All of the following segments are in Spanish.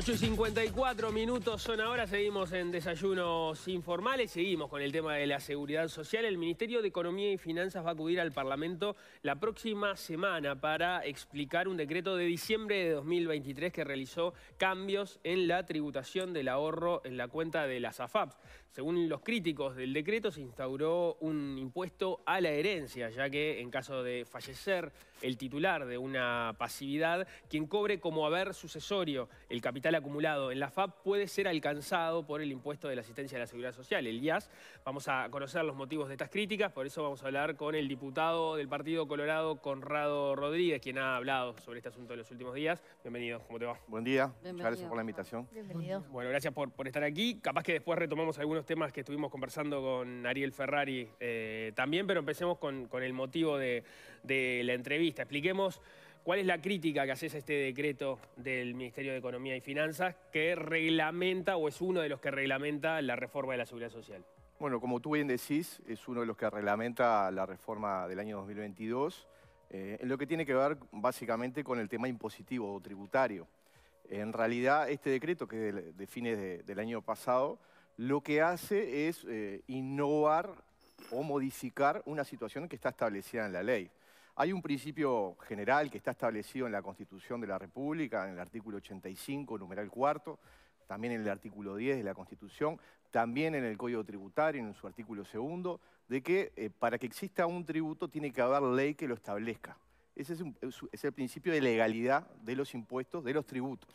8 54 minutos son ahora, seguimos en desayunos informales, seguimos con el tema de la seguridad social. El Ministerio de Economía y Finanzas va a acudir al Parlamento la próxima semana para explicar un decreto de diciembre de 2023 que realizó cambios en la tributación del ahorro en la cuenta de las AFAPs. Según los críticos del decreto, se instauró un impuesto a la herencia, ya que en caso de fallecer el titular de una pasividad, quien cobre como haber sucesorio el capital acumulado en la FAP puede ser alcanzado por el impuesto de la asistencia a la Seguridad Social, el IAS. Vamos a conocer los motivos de estas críticas, por eso vamos a hablar con el diputado del Partido Colorado, Conrado Rodríguez, quien ha hablado sobre este asunto en los últimos días. Bienvenido, ¿cómo te va? Buen día, gracias por la invitación. Bienvenido. Bueno, gracias por, por estar aquí. Capaz que después retomamos algunos temas que estuvimos conversando con Ariel Ferrari eh, también, pero empecemos con, el motivo de, la entrevista. Expliquemos cuál es la crítica que haces a este decreto del Ministerio de Economía y Finanzas que reglamenta o es uno de los que reglamenta la reforma de la Seguridad Social. Bueno, como tú bien decís, es uno de los que reglamenta la reforma del año 2022, eh, en lo que tiene que ver básicamente con el tema impositivo o tributario. En realidad, este decreto, que es de, fines del año pasado, lo que hace es eh, innovar o modificar una situación que está establecida en la ley. Hay un principio general que está establecido en la Constitución de la República, en el artículo 85, numeral cuarto, también en el artículo 10 de la Constitución, también en el Código Tributario, en su artículo segundo, de que eh, para que exista un tributo tiene que haber ley que lo establezca. Ese es, es el principio de legalidad de los impuestos, de los tributos.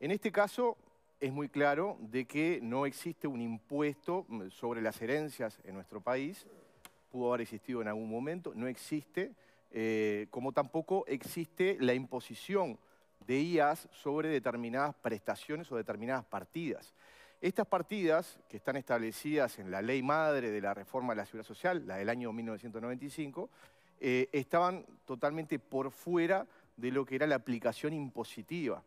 En este caso, es muy claro de que no existe un impuesto mm, sobre las herencias en nuestro país, pudo haber existido en algún momento, no existe, eh, como tampoco existe la imposición de IAS sobre determinadas prestaciones o determinadas partidas. Estas partidas, que están establecidas en la ley madre de la reforma de la seguridad social, la del año 1995, eh, estaban totalmente por fuera de lo que era la aplicación impositiva.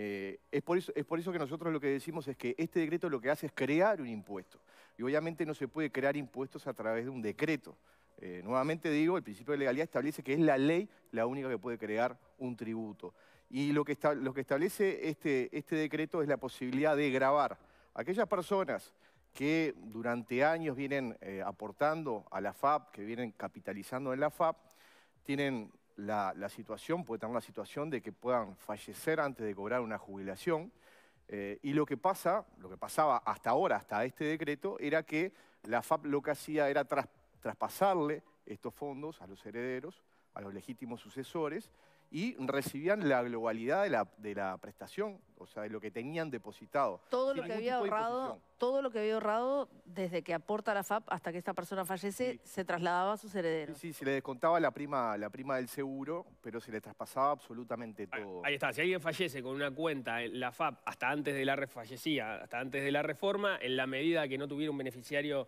Eh, es, por eso, es por eso que nosotros lo que decimos es que este decreto lo que hace es crear un impuesto. Y obviamente no se puede crear impuestos a través de un decreto. Eh, nuevamente digo, el principio de legalidad establece que es la ley la única que puede crear un tributo. Y lo que, lo que establece este, este decreto es la posibilidad de grabar aquellas personas que durante años vienen eh, aportando a la FAP, que vienen capitalizando en la FAP, tienen la, situación, puede tener la situación de que puedan fallecer antes de cobrar una jubilación. Eh, y lo que pasa, lo que pasaba hasta ahora, hasta este decreto, era que la FAP lo que hacía era traspasarle estos fondos a los herederos, a los legítimos sucesores, y recibían la globalidad de la, prestación, o sea, de lo que tenían depositado. Todo lo que había ahorrado, todo lo que había ahorrado desde que aporta la FAP hasta que esta persona fallece, se trasladaba a sus herederos. Sí, se le descontaba la prima, la prima del seguro, pero se le traspasaba absolutamente todo. Ahí está, si alguien fallece con una cuenta la FAP hasta antes de la fallecía, hasta antes de la reforma, en la medida que no tuviera un beneficiario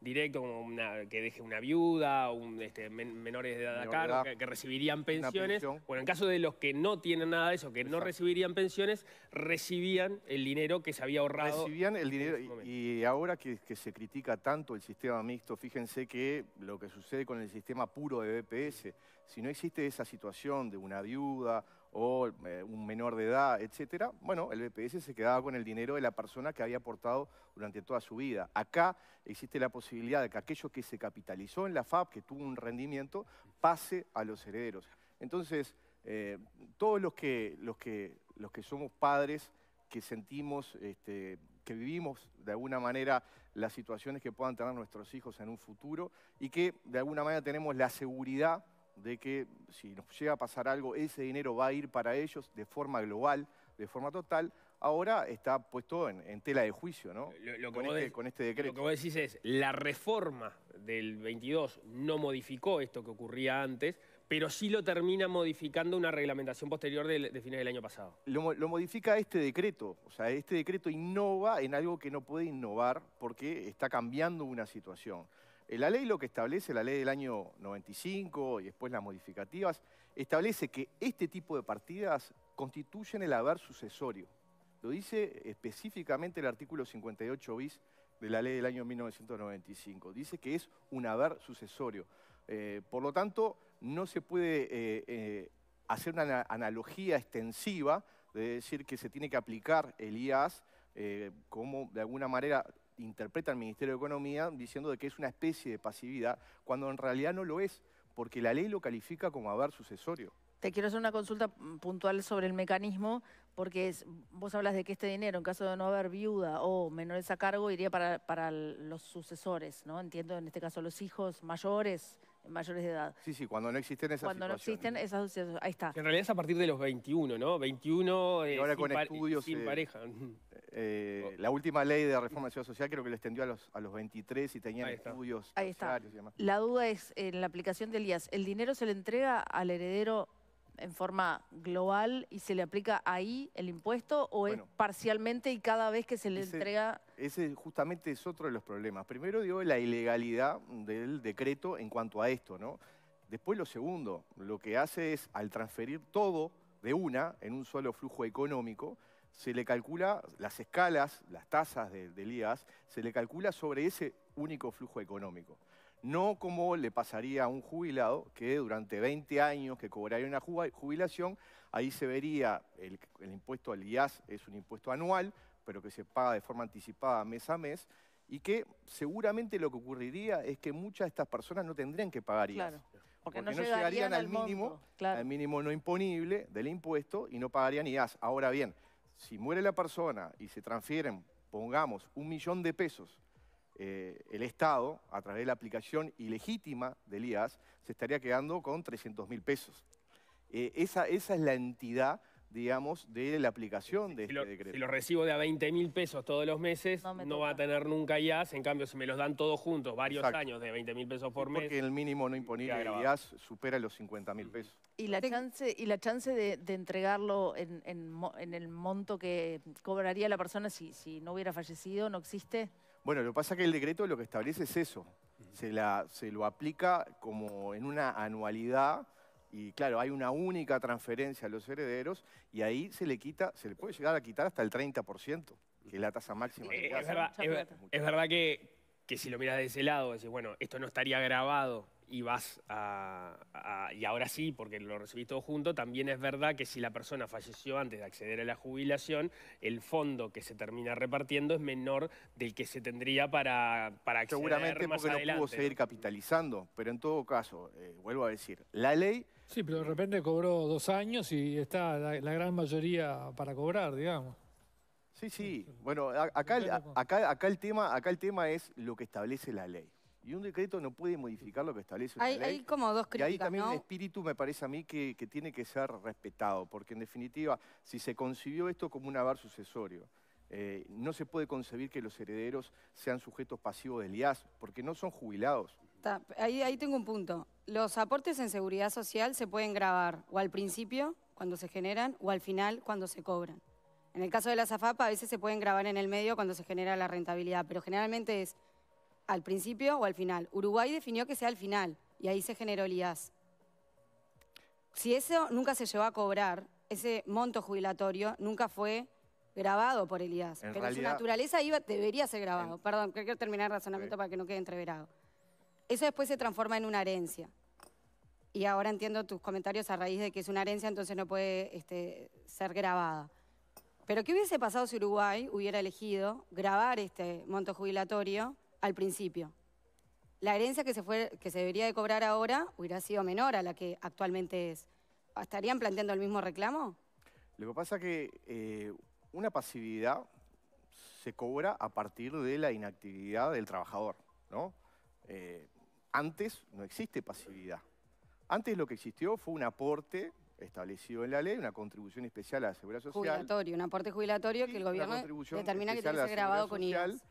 directo, como una, que deje una viuda, un, este, menores de edad a que, recibirían pensiones. Bueno, en caso de los que no tienen nada de eso, que no recibirían pensiones, recibían el dinero que se había ahorrado. Recibían el dinero y, ahora que, que, se critica tanto el sistema mixto, fíjense que lo que sucede con el sistema puro de BPS, si no existe esa situación de una viuda o eh, un menor de edad, etcétera, bueno, el BPS se quedaba con el dinero de la persona que había aportado durante toda su vida. Acá existe la posibilidad de que aquello que se capitalizó en la FAP, que tuvo un rendimiento, pase a los herederos. Entonces, eh, todos los que, los, que, los que somos padres, que sentimos, este, que vivimos de alguna manera las situaciones que puedan tener nuestros hijos en un futuro y que de alguna manera tenemos la seguridad de que si nos llega a pasar algo, ese dinero va a ir para ellos de forma global, de forma total, ahora está puesto en, tela de juicio, ¿no? Lo, con, que este, este decreto. Lo que vos decís es, la reforma del 22 no modificó esto que ocurría antes, pero sí lo termina modificando una reglamentación posterior de, de fines del año pasado. lo, modifica este decreto, o sea, este decreto innova en algo que no puede innovar porque está cambiando una situación. Eh, la ley lo que establece, la ley del año 95 y después las modificativas, establece que este tipo de partidas constituyen el haber sucesorio. Lo dice específicamente el artículo 58 bis de la ley del año 1995. Dice que es un haber sucesorio. Eh, por lo tanto, no se puede eh, hacer una analogía extensiva de decir que se tiene que aplicar el IAS como de alguna manera interpreta el Ministerio de Economía diciendo de que es una especie de pasividad, cuando en realidad no lo es, porque la ley lo califica como haber sucesorio. Te quiero hacer una consulta puntual sobre el mecanismo, porque vos hablas de que este dinero, en caso de no haber viuda o menores a cargo, iría para, los sucesores, ¿no? Entiendo en este caso los hijos mayores, mayores de edad. Sí, sí, cuando no existen esas Cuando no existen esas asociaciones, ahí está. En realidad es a partir de los 21, ¿no? 21 eh, ahora sin, eh, pareja. Eh, oh. La última ley de reforma de Ciudad Social creo que lo extendió a los, 23 y tenían estudios. Ahí La duda es, en la aplicación del IAS, ¿el dinero se le entrega al heredero en forma global y se le aplica ahí el impuesto o es parcialmente y cada vez que se le entrega... Ese justamente es otro de los problemas. Primero digo la ilegalidad del decreto en cuanto a esto, ¿no? Después lo segundo, lo que hace es al transferir todo de una en un solo flujo económico, se le calcula las escalas, las tasas del IAS, se le calcula sobre ese único flujo económico. No como le pasaría a un jubilado que durante 20 años que cobraría una jubilación, ahí se vería el, impuesto al IAS, es un impuesto anual, pero que se paga de forma anticipada mes a mes, y que seguramente lo que ocurriría es que muchas de estas personas no tendrían que pagar IAS. porque, no llegarían, al, mínimo, al mínimo no imponible del impuesto y no pagarían IAS. Ahora bien, si muere la persona y se transfieren, pongamos, un millón de pesos, eh, el Estado, a través de la aplicación ilegítima del IAS, se estaría quedando con 300 mil pesos. Eh, esa es la entidad digamos, de la aplicación de este decreto. Si lo recibo de a 20 mil pesos todos los meses, no, va a tener nunca IAS. En cambio, si me los dan todos juntos, varios años de 20 mil pesos por mes... Porque el mínimo no imponible de IAS supera los 50 mil pesos. ¿Y la chance, y la chance de, entregarlo en, en, el monto que cobraría la persona si, no hubiera fallecido no existe? Bueno, lo que pasa es que el decreto lo que establece es eso. se, la, se lo aplica como en una anualidad y claro, hay una única transferencia a los herederos y ahí se le quita, se le puede llegar a quitar hasta el 30%, que es la tasa máxima. Eh, es, verdad, es, verdad que, que, si lo miras de ese lado, decís, bueno, esto no estaría grabado y vas a, y ahora sí, porque lo recibís todo junto, también es verdad que si la persona falleció antes de acceder a la jubilación, el fondo que se termina repartiendo es menor del que se tendría para, para acceder Seguramente porque no pudo seguir capitalizando, pero en todo caso, eh, vuelvo a decir, la ley Sí, pero de repente cobró dos años y está la, gran mayoría para cobrar, digamos. Sí, sí. Bueno, acá el, tema, acá el tema es lo que establece la ley. Y un decreto no puede modificar lo que establece la ley. Hay como dos críticas, Y ahí también un el espíritu me parece a mí que, tiene que ser respetado, porque en definitiva, si se concibió esto como un avar sucesorio, eh, no se puede concebir que los herederos sean sujetos pasivos del IAS, porque no son jubilados. ahí, ahí tengo un punto los aportes en seguridad social se pueden grabar o al principio, cuando se generan, o al final, cuando se cobran. En el caso de la zafapa, a veces se pueden grabar en el medio cuando se genera la rentabilidad, pero generalmente es al principio o al final. Uruguay definió que sea al final y ahí se generó el IAS. Si eso nunca se llevó a cobrar, ese monto jubilatorio nunca fue grabado por el IAS. pero su naturaleza iba, debería ser grabado. Perdón, Perdón, quiero terminar el razonamiento para que no quede entreverado. Eso después se transforma en una herencia. Y ahora entiendo tus comentarios a raíz de que es una herencia, entonces no puede este, ser grabada. Pero ¿qué hubiese pasado si Uruguay hubiera elegido grabar este monto jubilatorio al principio? La herencia que se, debería de cobrar ahora hubiera sido menor a la que actualmente es. ¿Estarían planteando el mismo reclamo? Lo que pasa es que eh, una pasividad se cobra a partir de la inactividad del trabajador. Eh, antes no existe pasividad. Antes lo que existió fue un aporte establecido en la ley, una contribución especial a la seguridad social. Jubilatorio, un aporte jubilatorio que el gobierno determina que tiene que ser grabado con IAS.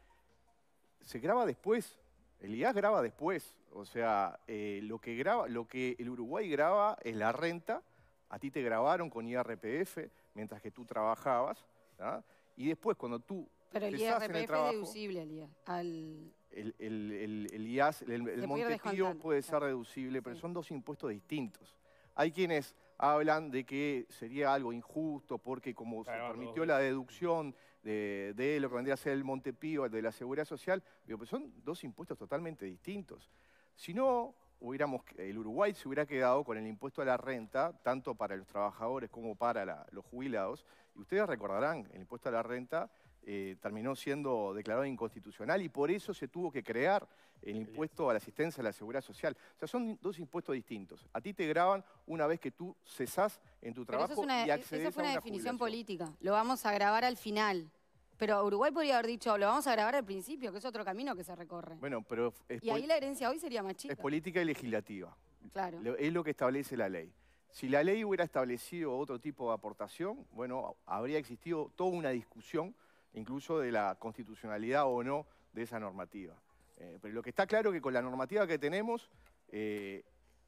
Se graba después, el IAS graba después, o sea, eh, lo, que graba, lo que el Uruguay graba es la renta, a ti te grabaron con IRPF mientras que tú trabajabas, ¿ah? y después cuando tú... Pero el IRPF es deducible al, al, el, el, el, IAS, el, Montepío puede ser reducible, pero son dos impuestos distintos. Hay quienes hablan de que sería algo injusto porque como se permitió la deducción de, lo que vendría a ser el Montepío, de la Seguridad Social, son dos impuestos totalmente distintos. Si no, hubiéramos, el Uruguay se hubiera quedado con el impuesto a la renta, tanto para los trabajadores como para los jubilados, y ustedes recordarán, el impuesto a la renta eh, terminó siendo declarado inconstitucional y por eso se tuvo que crear el impuesto a la asistencia a la seguridad social. O sea, son dos impuestos distintos. A ti te graban una vez que tú cesás en tu trabajo una, y e-, esa fue una, definición política. Lo vamos a grabar al final. Pero Uruguay podría haber dicho, lo vamos a grabar al principio, que es otro camino que se recorre. Bueno, pero... y ahí la herencia hoy sería más chica. Es política y legislativa. Claro. Es lo que establece la ley. Si la ley hubiera establecido otro tipo de aportación, bueno, habría existido toda una discusión incluso de la constitucionalidad o no de esa normativa. Eh, pero lo que está claro es que con la normativa que tenemos, eh,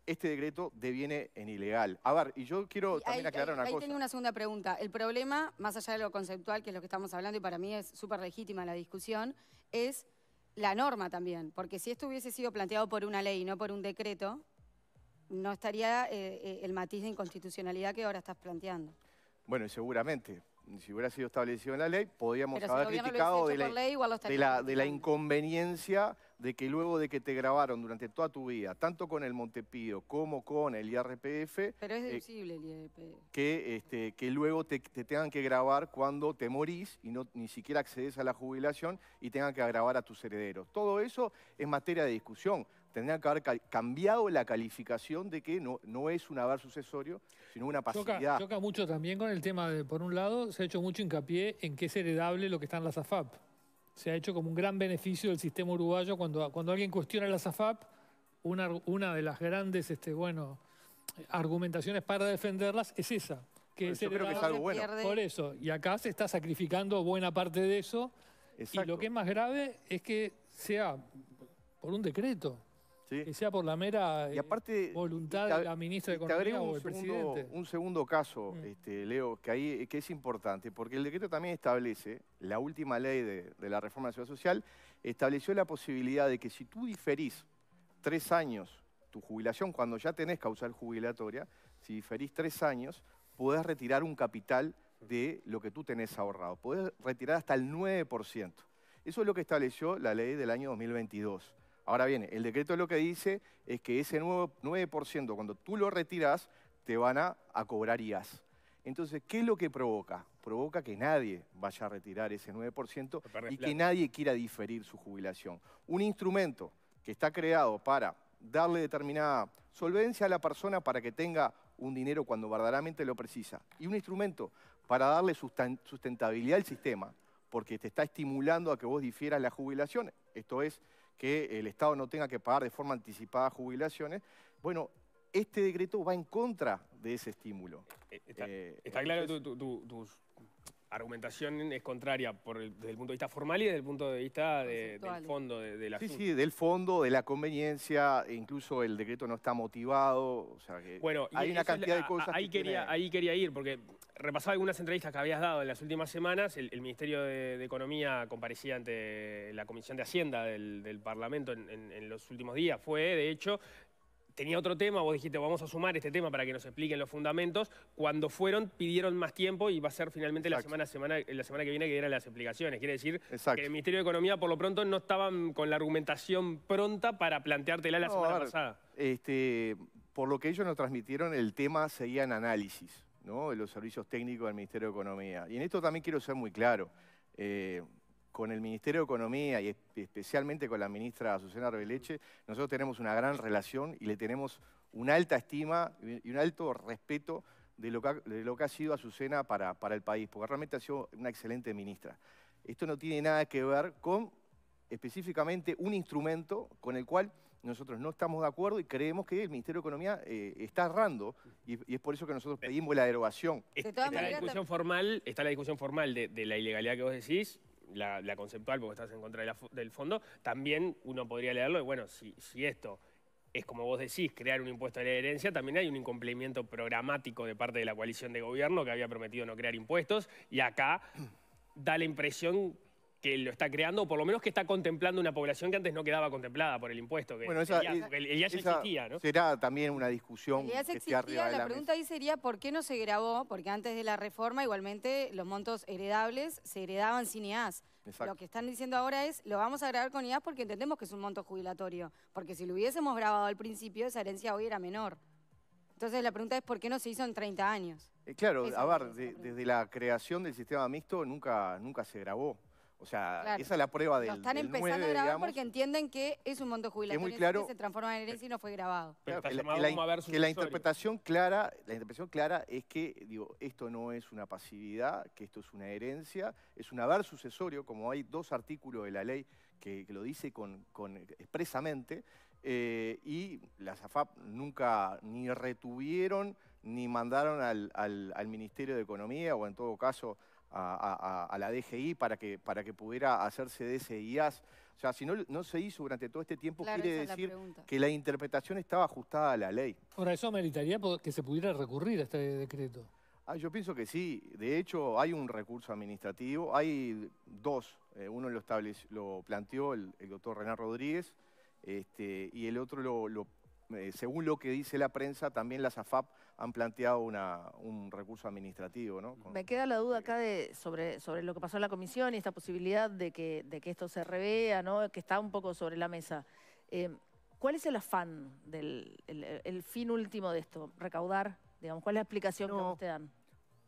este decreto deviene en ilegal. A ver, y yo quiero también aclarar una cosa. Ahí tengo una segunda pregunta. El problema, más allá de lo conceptual, que es lo que estamos hablando, y para mí es súper legítima la discusión, es la norma también. Porque si esto hubiese sido planteado por una ley y no por un decreto, no estaría eh, el matiz de inconstitucionalidad que ahora estás planteando. Bueno, y seguramente, si hubiera sido establecido en la ley, podríamos haber criticado de la, inconveniencia de que luego de que te grabaron durante toda tu vida, tanto con el Montepío como con el IRPF... Eh, este, que, luego te, tengan que grabar cuando te morís y no, ni siquiera accedes a la jubilación y tengan que grabar a tus herederos. Todo eso es materia de discusión tendrían que haber cambiado la calificación de que no, no es un haber sucesorio, sino una pasividad. Choca, mucho también con el tema de, por un lado, se ha hecho mucho hincapié en que es heredable lo que está en la SAFAP. Se ha hecho como un gran beneficio del sistema uruguayo cuando, cuando alguien cuestiona la AFAP una, una de las grandes este, bueno, argumentaciones para defenderlas es esa. Que es yo creo que es algo bueno. Por eso, y acá se está sacrificando buena parte de eso. Y lo que es más grave es que sea por un decreto. Que sea por la mera eh, voluntad de la ministra de Economía o del presidente. Un segundo caso, mm. este, Leo, que, que es importante, porque el decreto también establece, la última ley de, la reforma de la seguridad social, estableció la posibilidad de que si tú diferís tres años tu jubilación, cuando ya tenés causal jubilatoria, si diferís tres años, podés retirar un capital de lo que tú tenés ahorrado. Podés retirar hasta el 9%. Eso es lo que estableció la ley del año 2022. Ahora bien, el decreto lo que dice es que ese 9%, cuando tú lo retiras, te van a, cobrar IAS. Entonces, ¿qué es lo que provoca? Provoca que nadie vaya a retirar ese 9% y que nadie quiera diferir su jubilación. Un instrumento que está creado para darle determinada solvencia a la persona para que tenga un dinero cuando verdaderamente lo precisa. Y un instrumento para darle sustentabilidad al sistema, porque te está estimulando a que vos difieras la jubilación. Esto es que el Estado no tenga que pagar de forma anticipada jubilaciones, bueno, este decreto va en contra de ese estímulo. Eh, eh, está, claro tu, tu, argumentación es contraria por el, desde el punto de vista formal y desde el punto de vista del fondo de, la Sí, sí, del fondo, de la conveniencia, e incluso el decreto no está motivado, o sea bueno, hay una cantidad de cosas quería, Ahí quería ir, porque repasaba algunas entrevistas que habías dado en las últimas semanas. El, Ministerio de, Economía comparecía ante la Comisión de Hacienda del, Parlamento en, los últimos días. Fue, de hecho, tenía otro tema, vos dijiste, vamos a sumar este tema para que nos expliquen los fundamentos. Cuando fueron, pidieron más tiempo y va a ser finalmente la semana, semana, la semana que viene que dieran las explicaciones. Quiere decir que el Ministerio de Economía, por lo pronto, no estaban con la argumentación pronta para planteártela la semana pasada. Este, por lo que ellos nos transmitieron, el tema seguía en análisis de los servicios técnicos del Ministerio de Economía. Y en esto también quiero ser muy claro. Eh, con el Ministerio de Economía y especialmente con la ministra Azucena Reveleche, nosotros tenemos una gran relación y le tenemos una alta estima y un alto respeto de lo que ha, sido Azucena para, para el país, porque realmente ha sido una excelente ministra. Esto no tiene nada que ver con específicamente un instrumento con el cual nosotros no estamos de acuerdo y creemos que el Ministerio de Economía eh, está errando y, es por eso que nosotros eh, pedimos la derogación. está, la discusión formal, está la discusión formal de, la ilegalidad que vos decís, la, conceptual porque estás en contra del fondo, también uno podría leerlo y bueno, si, si esto es como vos decís, crear un impuesto a la herencia, también hay un incumplimiento programático de parte de la coalición de gobierno que había prometido no crear impuestos y acá da la impresión que lo está creando, o por lo menos que está contemplando una población que antes no quedaba contemplada por el impuesto. bueno, el, IAS, existía, ¿no? Será también una discusión. El que existía, la, pregunta ahí sería por qué no se grabó, porque antes de la reforma igualmente los montos heredables se heredaban sin IAS. Lo que están diciendo ahora es, lo vamos a grabar con IAS porque entendemos que es un monto jubilatorio, porque si lo hubiésemos grabado al principio, esa herencia hoy era menor. Entonces la pregunta es, ¿por qué no se hizo en 30 años? Eh, claro, a ver, desde la creación del sistema mixto nunca, nunca se grabó. O sea, esa es la prueba de Lo están empezando a grabar porque entienden que es un monto jubilatorio que se transforma en herencia y no fue grabado. la, que la interpretación clara, la interpretación clara es que digo, esto no es una pasividad, que esto es una herencia, es un haber sucesorio, como hay dos artículos de la ley que, lo dice con, expresamente. Eh, y las AFAP nunca ni retuvieron ni mandaron al Ministerio de Economía o en todo caso a, la DGI para que, para que pudiera hacerse IAS. O sea, si no, no se hizo durante todo este tiempo, quiere decir que la interpretación estaba ajustada a la ley. Ahora, ¿eso meritaría que se pudiera recurrir a este decreto? Ah, yo pienso que sí. De hecho, hay un recurso administrativo. Hay dos. Eh, uno lo, lo planteó el, doctor Renan Rodríguez este, y el otro, lo, eh, según lo que dice la prensa, también la SAFAP han planteado una, un recurso administrativo. ¿no? Me queda la duda acá de, sobre, sobre lo que pasó en la comisión y esta posibilidad de que, de que esto se revea, ¿no? que está un poco sobre la mesa. Eh, ¿Cuál es el afán, del, el, fin último de esto? ¿Recaudar? Digamos, ¿Cuál es la explicación que ustedes dan?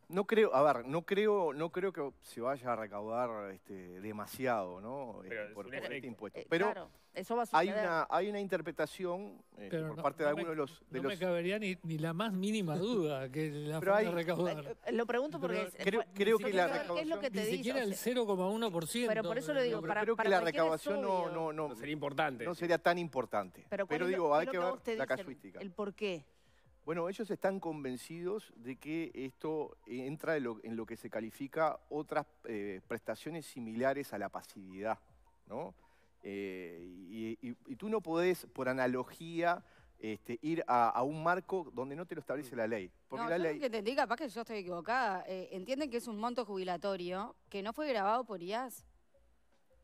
No creo, a ver, no creo, no creo que se vaya a recaudar este, demasiado, ¿no? Este, por, por este impuesto. Eh, pero claro, eso va a hay una, hay una interpretación este, por parte de algunos de los. De no me cabería ni, ni, la más mínima duda que la pero hay, recaudar. Eh, eh, lo pregunto porque creo, que la recaudación. ¿Qué es lo ni siquiera el 0,1%. Pero por eso lo digo. Para, creo para que la recaudación no, no, no, sería importante. No sería tan importante. Pero, digo, hay que ver la casuística. El por qué. Bueno, ellos están convencidos de que esto entra en lo, que se califica otras eh, prestaciones similares a la pasividad, ¿no? Eh, y, tú no podés, por analogía, este, ir a, un marco donde no te lo establece la ley. Porque no, la yo ley... que entendí, capaz que yo estoy equivocada, eh, entienden que es un monto jubilatorio que no fue grabado por IAS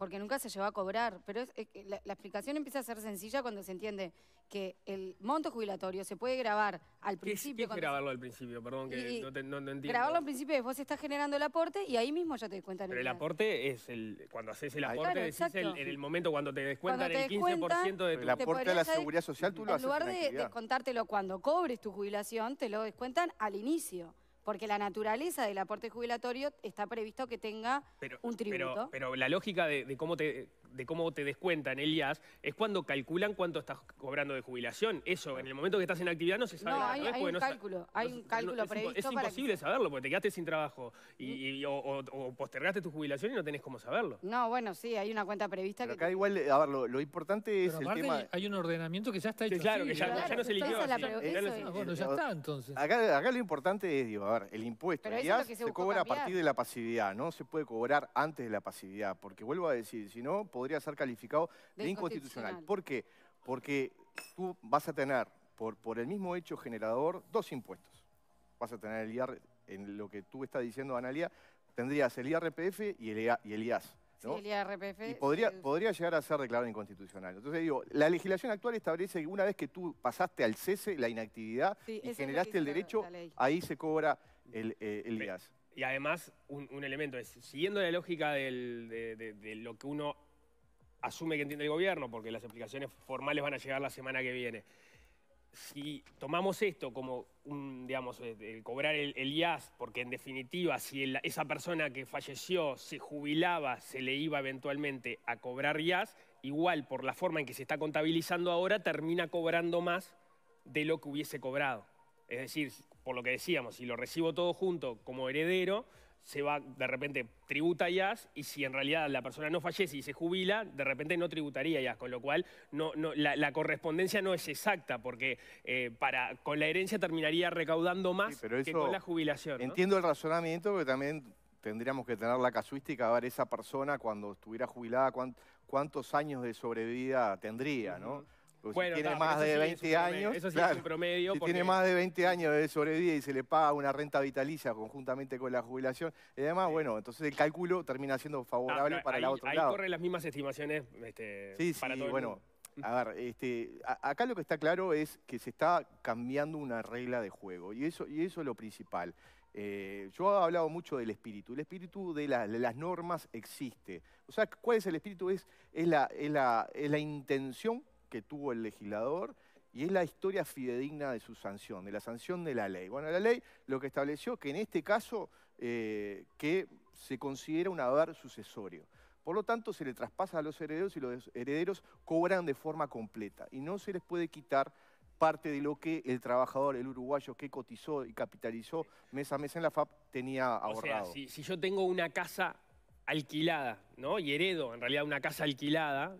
porque nunca se lleva a cobrar. Pero la, explicación empieza a ser sencilla cuando se entiende que el monto jubilatorio se puede grabar al principio. ¿Qué es, grabarlo al principio? Perdón, que no, te, entiendo. Grabarlo al principio, es, vos estás generando el aporte y ahí mismo ya te descuentan Pero el, aporte es el, cuando haces el aporte, decís el, en el momento cuando te descuentan el 15% de tu... El aporte a la seguridad social tú lo haces En lugar de descontártelo cuando cobres tu jubilación, te lo descuentan al inicio. Porque la naturaleza del aporte jubilatorio está previsto que tenga un tributo. Pero, la lógica de, de cómo te, de cómo te descuentan el IAS es cuando calculan cuánto estás cobrando de jubilación. Eso, en el momento que estás en actividad no se sabe. No, hay, un cálculo, hay un cálculo previsto. Es imposible saberlo porque te quedaste sin trabajo y, mm. o, postergaste tu jubilación y no tenés cómo saberlo. No, bueno, sí, hay una cuenta prevista. que acá igual, a ver, lo, importante es el tema... hay un ordenamiento que ya está hecho. claro, que ya, no se eligió. Ah, bueno, ya está entonces. Acá, lo importante es, digo, a ver, el impuesto. Pero se, cobra a partir de la pasividad, no se puede cobrar antes de la pasividad porque vuelvo a decir, si no podría ser calificado de, inconstitucional. ¿Por qué? Porque tú vas a tener, por, por el mismo hecho generador, dos impuestos. Vas a tener el IAR, en lo que tú estás diciendo, Analia, tendrías el IRPF y el, e y el IAS. el IRPF, y podría, podría llegar a ser declarado inconstitucional. Entonces digo, la legislación actual establece que una vez que tú pasaste al cese, la inactividad, y generaste el derecho, ahí se cobra el, eh, IAS. Y además, un, elemento es, siguiendo la lógica de, lo que uno asume que entiende el gobierno, porque las explicaciones formales van a llegar la semana que viene. Si tomamos esto como, digamos, eh, cobrar el, IAS, porque en definitiva, si esa persona que falleció se jubilaba, se le iba eventualmente a cobrar IAS, igual por la forma en que se está contabilizando ahora, termina cobrando más de lo que hubiese cobrado. Es decir, por lo que decíamos, si lo recibo todo junto como heredero, se va, de repente, tributa IAS y si en realidad la persona no fallece y se jubila, de repente no tributaría IAS, con lo cual no, no, la, correspondencia no es exacta, porque eh, para, con la herencia terminaría recaudando más que con la jubilación. Entiendo el razonamiento, pero también tendríamos que tener la casuística a ver esa persona cuando estuviera jubilada, cuántos años de sobrevida tendría, ¿no? Pues tiene más de 20 años, eso es promedio. tiene más de 20 años de sobrevida y se le paga una renta vitalicia conjuntamente con la jubilación, y además, bueno, entonces el cálculo termina siendo favorable ah, para la otra lado. Ahí corren las mismas estimaciones este, sí, para bueno, A ver, este, acá lo que está claro es que se está cambiando una regla de juego y eso, y eso es lo principal. Eh, yo he hablado mucho del espíritu. El espíritu de, las normas existe. O sea, ¿cuál es el espíritu? es la intención que tuvo el legislador y es la historia fidedigna de su sanción, de la sanción de la ley. Bueno, la ley lo que estableció que en este caso eh, que se considera un haber sucesorio. Por lo tanto, se le traspasa a los herederos y los herederos cobran de forma completa y no se les puede quitar parte de lo que el trabajador, el uruguayo que cotizó y capitalizó mes a mes en la FAP tenía ahorrado. si yo tengo una casa alquilada, ¿no? Y heredo en realidad una casa alquilada,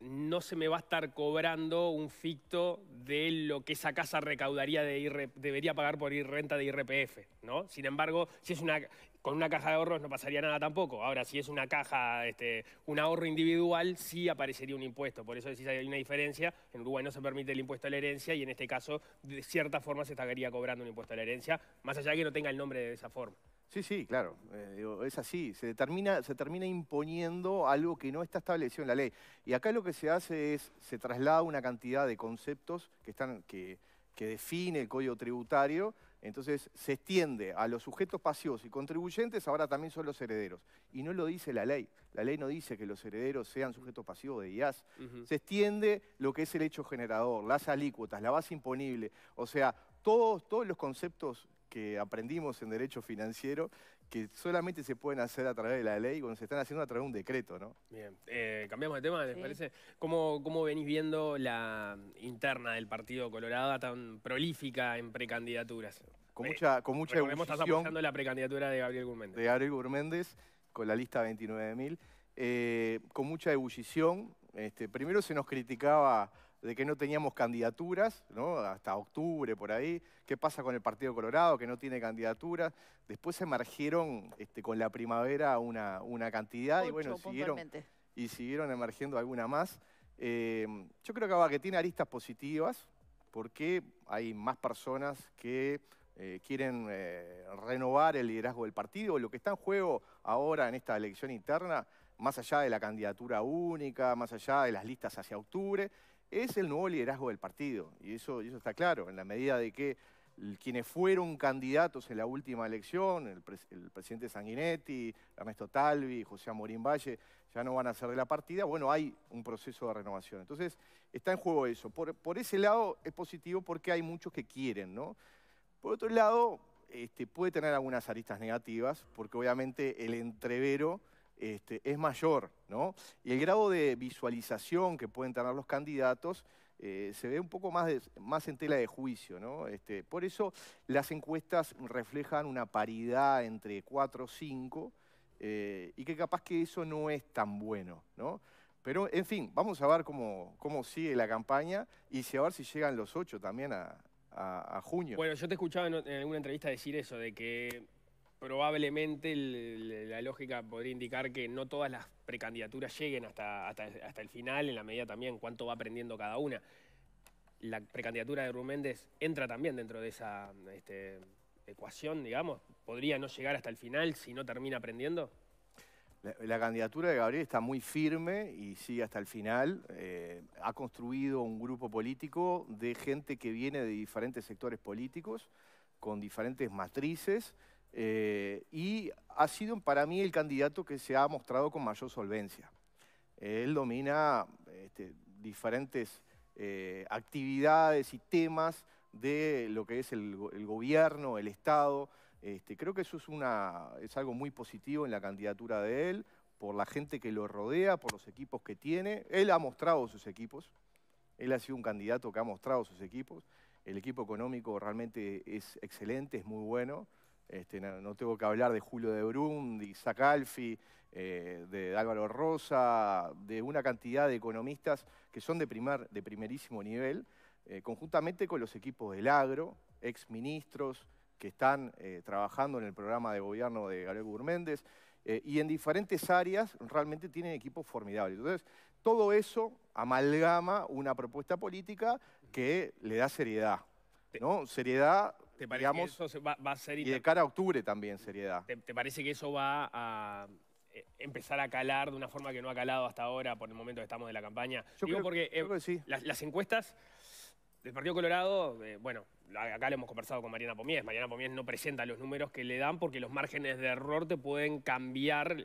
no se me va a estar cobrando un ficto de lo que esa casa recaudaría de IR, debería pagar por ir renta de IRPF, ¿no? Sin embargo, si es una con una caja de ahorros no pasaría nada tampoco. Ahora, si es una caja, este, un ahorro individual, sí aparecería un impuesto. Por eso decís, hay una diferencia. En Uruguay no se permite el impuesto a la herencia y en este caso, de cierta forma, se estaría cobrando un impuesto a la herencia, más allá de que no tenga el nombre de esa forma. Sí, sí, claro. Eh, es así. Se termina, se termina imponiendo algo que no está establecido en la ley. Y acá lo que se hace es, se traslada una cantidad de conceptos que, están, que, que define el Código Tributario. Entonces se extiende a los sujetos pasivos y contribuyentes, ahora también son los herederos. Y no lo dice la ley. La ley no dice que los herederos sean sujetos pasivos de IAS. Se extiende lo que es el hecho generador, las alícuotas, la base imponible. O sea, todos, todos los conceptos que aprendimos en derecho financiero que solamente se pueden hacer a través de la ley cuando se están haciendo a través de un decreto, ¿no? Bien, eh, cambiamos de tema, ¿les parece? ¿Cómo, ¿Cómo venís viendo la interna del Partido Colorado tan prolífica en precandidaturas? Con eh, mucha, con mucha estás apoyando la precandidatura de Gabriel Gurméndez. De Gabriel Gurméndez, con la lista 29.000. Eh, con mucha ebullición. Este, primero se nos criticaba de que no teníamos candidaturas, hasta octubre por ahí, qué pasa con el Partido Colorado, que no tiene candidaturas. Después emergieron este, con la primavera una, cantidad y bueno, siguieron, y siguieron emergiendo alguna más. Em, yo creo que, va, que tiene aristas positivas, porque hay más personas que eh, quieren eh, renovar el liderazgo del partido. Lo que está en juego ahora en esta elección interna, más allá de la candidatura única, más allá de las listas hacia octubre, es el nuevo liderazgo del partido. Y eso, eso está claro, en la medida de que quienes fueron candidatos en la última elección, el, presidente Sanguinetti, Ernesto Talvi, José Amorín Valle, ya no van a ser de la partida, bueno, hay un proceso de renovación. Entonces, está en juego eso. Por, ese lado es positivo porque hay muchos que quieren, ¿no? Por otro lado, este, puede tener algunas aristas negativas, porque obviamente el entrevero este, es mayor. ¿no? Y el grado de visualización que pueden tener los candidatos eh, se ve un poco más, más en tela de juicio. ¿no? Este, por eso las encuestas reflejan una paridad entre 4 o 5 eh, y que capaz que eso no es tan bueno. ¿no? Pero, en fin, vamos a ver cómo, cómo sigue la campaña y si a ver si llegan los 8 también a, junio. Bueno, yo te escuchaba en, en alguna entrevista decir eso, de que probablemente la lógica podría indicar que no todas las precandidaturas lleguen hasta, hasta, el final, en la medida también cuánto va aprendiendo cada una. La precandidatura de Ruméndez entra también dentro de esa este, ecuación, digamos. ¿Podría no llegar hasta el final si no termina aprendiendo? La, candidatura de Gabriel está muy firme y sigue hasta el final. Eh, ha construido un grupo político de gente que viene de diferentes sectores políticos, con diferentes matrices, eh, y ha sido para mí el candidato que se ha mostrado con mayor solvencia. Él domina este, diferentes eh, actividades y temas de lo que es el, gobierno, el Estado. Este, creo que eso es, es algo muy positivo en la candidatura de él, por la gente que lo rodea, por los equipos que tiene. Él ha mostrado sus equipos, él ha sido un candidato que ha mostrado sus equipos. El equipo económico realmente es excelente, es muy bueno. Este, no, tengo que hablar de Julio de Brum, de Isaac Alfi, eh, de Álvaro Rosa, de una cantidad de economistas que son de, primerísimo nivel, eh, conjuntamente con los equipos del agro, exministros que están eh, trabajando en el programa de gobierno de Gabriel Gourméndez, y en diferentes áreas realmente tienen equipos formidables. Entonces, todo eso amalgama una propuesta política que le da seriedad, ¿no? Seriedad ¿Te parece que eso va, a ser... Eh, y de cara a octubre también, seriedad. ¿Te, parece que eso va a empezar a calar de una forma que no ha calado hasta ahora por el momento que estamos de la campaña? Yo Digo creo, porque eh, las, encuestas del Partido Colorado, eh, bueno, acá lo hemos conversado con Mariana Pomies, Mariana Pomies no presenta los números que le dan porque los márgenes de error te pueden cambiar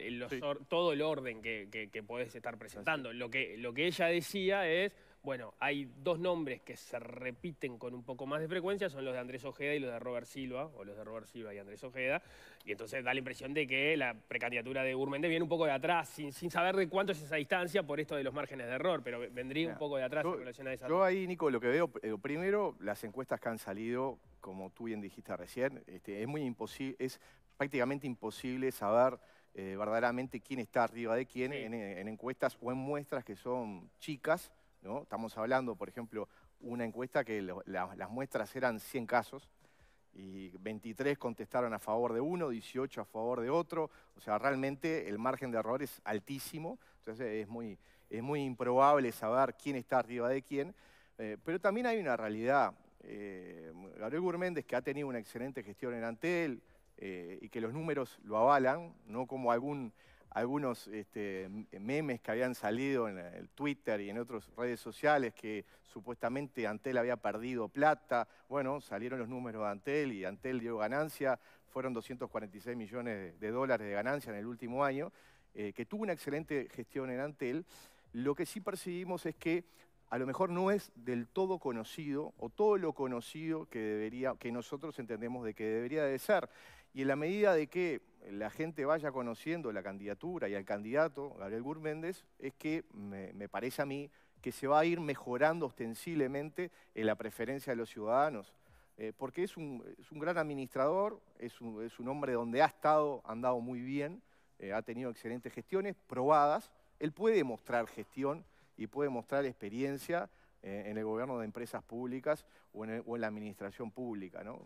todo el orden que, que, podés estar presentando. Lo que, lo que ella decía es bueno, hay dos nombres que se repiten con un poco más de frecuencia, son los de Andrés Ojeda y los de Robert Silva, o los de Robert Silva y Andrés Ojeda, y entonces da la impresión de que la precandidatura de Urmende viene un poco de atrás, sin, saber de cuánto es esa distancia por esto de los márgenes de error, pero vendría un poco de atrás en relación a esa. Yo ahí, Nico, lo que veo, eh, primero, las encuestas que han salido, como tú bien dijiste recién, este, es, muy es prácticamente imposible saber... Eh, verdaderamente quién está arriba de quién en, en encuestas o en muestras que son chicas, Estamos hablando, por ejemplo, una encuesta que las muestras eran 100 casos y 23 contestaron a favor de uno, 18 a favor de otro. O sea, realmente el margen de error es altísimo, entonces es muy, es muy improbable saber quién está arriba de quién. Eh, pero también hay una realidad. Eh, Gabriel Gourméndez que ha tenido una excelente gestión en Antel eh, y que los números lo avalan, no como algún algunos este, memes que habían salido en el Twitter y en otras redes sociales que supuestamente Antel había perdido plata. Bueno, salieron los números de Antel y Antel dio ganancia. Fueron 246 millones de dólares de ganancia en el último año, eh, que tuvo una excelente gestión en Antel. Lo que sí percibimos es que a lo mejor no es del todo conocido o todo lo conocido que, debería, que nosotros entendemos de que debería de ser. Y en la medida de que la gente vaya conociendo la candidatura y al candidato, Gabriel Gurméndez, es que me, parece a mí que se va a ir mejorando ostensiblemente en la preferencia de los ciudadanos. Eh, porque es un, gran administrador, es un, hombre donde ha estado, ha andado muy bien, eh, ha tenido excelentes gestiones, probadas. Él puede mostrar gestión y puede mostrar experiencia eh, en el gobierno de empresas públicas o en, la administración pública. ¿no?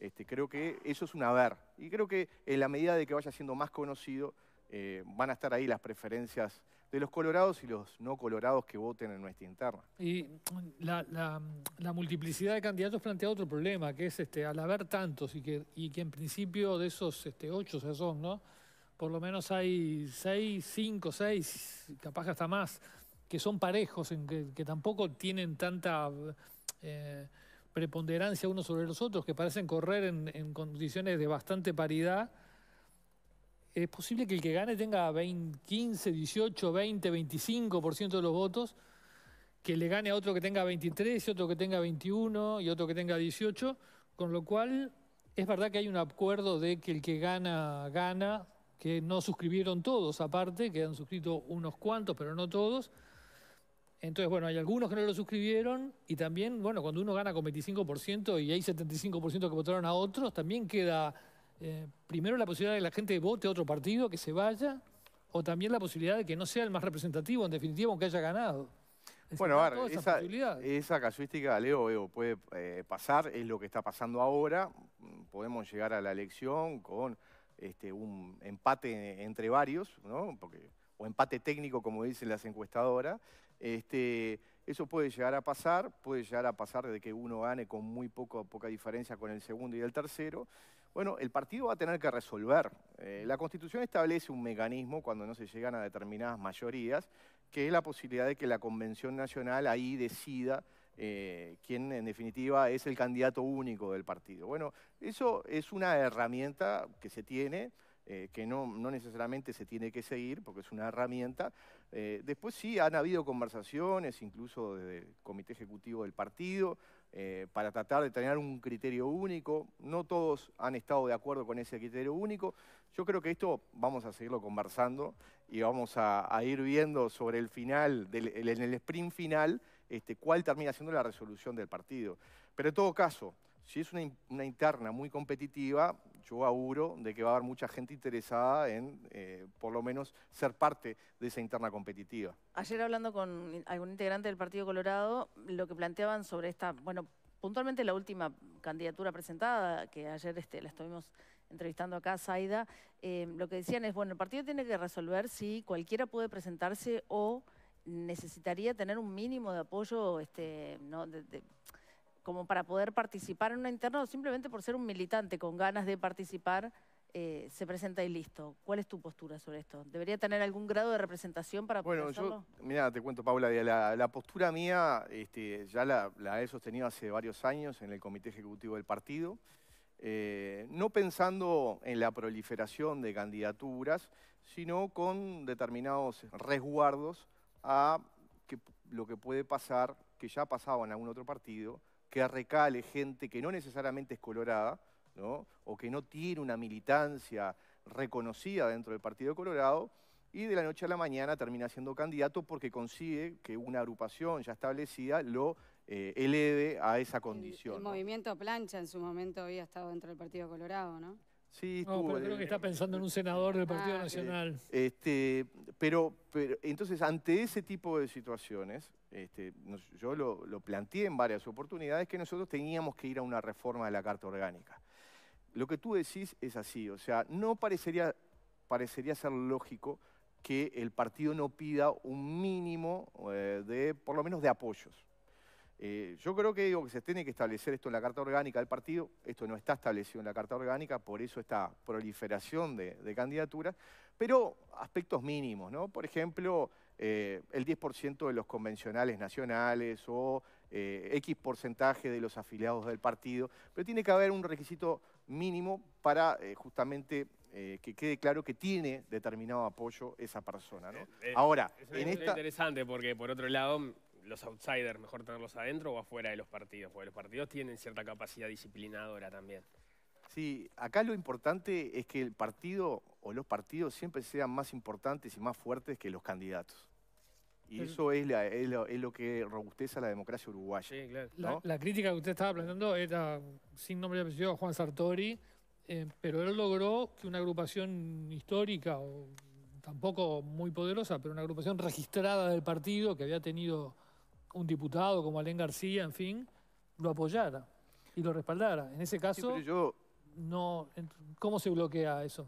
Este, creo que eso es un haber. Y creo que en la medida de que vaya siendo más conocido, eh, van a estar ahí las preferencias de los colorados y los no colorados que voten en nuestra interna. Y la, multiplicidad de candidatos plantea otro problema, que es este, al haber tantos y que, que en principio de esos este, ocho se son, ¿no? Por lo menos hay seis, cinco, seis, capaz hasta más, que son parejos, en que, tampoco tienen tanta... Eh, preponderancia unos sobre los otros, que parecen correr en, condiciones de bastante paridad, es posible que el que gane tenga 15, 18, 20, 25% de los votos, que le gane a otro que tenga 23, otro que tenga 21 y otro que tenga 18, con lo cual es verdad que hay un acuerdo de que el que gana, gana, que no suscribieron todos aparte, que han suscrito unos cuantos, pero no todos. Entonces, bueno, hay algunos que no lo suscribieron y también, bueno, cuando uno gana con 25% y hay 75% que votaron a otros, también queda eh, primero la posibilidad de que la gente vote a otro partido, que se vaya, o también la posibilidad de que no sea el más representativo, en definitiva, aunque haya ganado. bueno, a esa, casuística, Leo, puede eh, pasar, es lo que está pasando ahora. Podemos llegar a la elección con este, un empate entre varios, o empate técnico, como dicen las encuestadoras, este, eso puede llegar a pasar, puede llegar a pasar de que uno gane con muy poco, poca diferencia con el segundo y el tercero. Bueno, el partido va a tener que resolver. Eh, la Constitución establece un mecanismo cuando no se llegan a determinadas mayorías, que es la posibilidad de que la Convención Nacional ahí decida eh, quién en definitiva es el candidato único del partido. Bueno, eso es una herramienta que se tiene eh, que no, necesariamente se tiene que seguir porque es una herramienta. Eh, después sí han habido conversaciones, incluso desde el comité ejecutivo del partido, eh, para tratar de tener un criterio único. No todos han estado de acuerdo con ese criterio único. Yo creo que esto vamos a seguirlo conversando y vamos a, ir viendo sobre el final, en el sprint final, este, cuál termina siendo la resolución del partido. Pero en todo caso, si es una interna muy competitiva, yo auguro de que va a haber mucha gente interesada en, eh, por lo menos, ser parte de esa interna competitiva. Ayer hablando con algún integrante del Partido Colorado, lo que planteaban sobre esta, bueno, puntualmente la última candidatura presentada, que ayer este, la estuvimos entrevistando acá, Zaida, eh, lo que decían es, bueno, el partido tiene que resolver si cualquiera puede presentarse o necesitaría tener un mínimo de apoyo este, ¿no? de como para poder participar en una interna o simplemente por ser un militante con ganas de participar, eh, se presenta y listo. ¿Cuál es tu postura sobre esto? ¿Debería tener algún grado de representación para poder Bueno, yo, mira, te cuento, Paula, la, postura mía este, ya la, he sostenido hace varios años en el Comité Ejecutivo del Partido, eh, no pensando en la proliferación de candidaturas, sino con determinados resguardos a lo que puede pasar, que ya pasaba en algún otro partido, que recale gente que no necesariamente es colorada, ¿no? o que no tiene una militancia reconocida dentro del Partido Colorado, y de la noche a la mañana termina siendo candidato porque consigue que una agrupación ya establecida lo eh, eleve a esa condición. El, movimiento plancha en su momento había estado dentro del Partido Colorado, ¿no? Sí, no, creo que está eh, pensando en un eh, senador del Partido ah, Nacional. este, pero, pero entonces, ante ese tipo de situaciones, este, yo lo, planteé en varias oportunidades que nosotros teníamos que ir a una reforma de la Carta Orgánica. Lo que tú decís es así, o sea, no parecería, parecería ser lógico que el partido no pida un mínimo eh, de, por lo menos, de apoyos. Eh, yo creo que digo que se tiene que establecer esto en la Carta Orgánica del partido, esto no está establecido en la Carta Orgánica, por eso esta proliferación de, candidaturas, pero aspectos mínimos, ¿no? Por ejemplo, eh, el 10% de los convencionales nacionales o eh, X porcentaje de los afiliados del partido, pero tiene que haber un requisito mínimo para justamente que quede claro que tiene determinado apoyo esa persona. ¿no? Ahora, es en interesante porque por otro lado los outsiders, mejor tenerlos adentro o afuera de los partidos, porque los partidos tienen cierta capacidad disciplinadora también. Sí, acá lo importante es que el partido o los partidos siempre sean más importantes y más fuertes que los candidatos. Y eso es, lo, que robusteza la democracia uruguaya. Sí, claro. la, crítica que usted estaba planteando era sin nombre de apellido a Juan Sartori, eh, pero él logró que una agrupación histórica, o tampoco muy poderosa, pero una agrupación registrada del partido que había tenido un diputado como Alén García, en fin, lo apoyara y lo respaldara. En ese caso, no, ¿cómo se bloquea eso?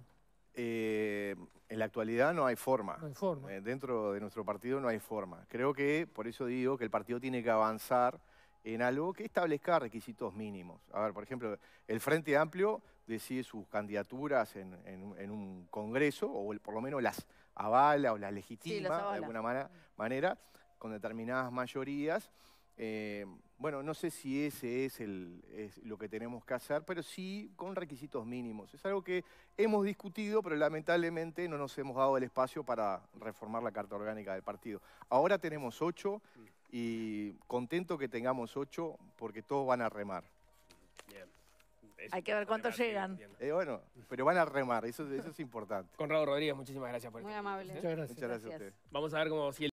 Eh, en la actualidad no hay forma. forma. Eh, dentro de nuestro partido no hay forma. Creo que, por eso digo, que el partido tiene que avanzar en algo que establezca requisitos mínimos. A ver, por ejemplo, el Frente Amplio decide sus candidaturas en, un congreso, o el, por lo menos las avala o las legitima de alguna mm. manera con determinadas mayorías. Eh, bueno, no sé si ese es, el, lo que tenemos que hacer, pero sí con requisitos mínimos. Es algo que hemos discutido, pero lamentablemente no nos hemos dado el espacio para reformar la carta orgánica del partido. Ahora tenemos ocho y contento que tengamos ocho porque todos van a remar. Hay que ver cuántos llegan. Eh, bueno, pero van a remar, eso, eso es importante. Conrado Rodríguez, muchísimas gracias por Muy amable. Muchas gracias. Vamos a ver cómo el.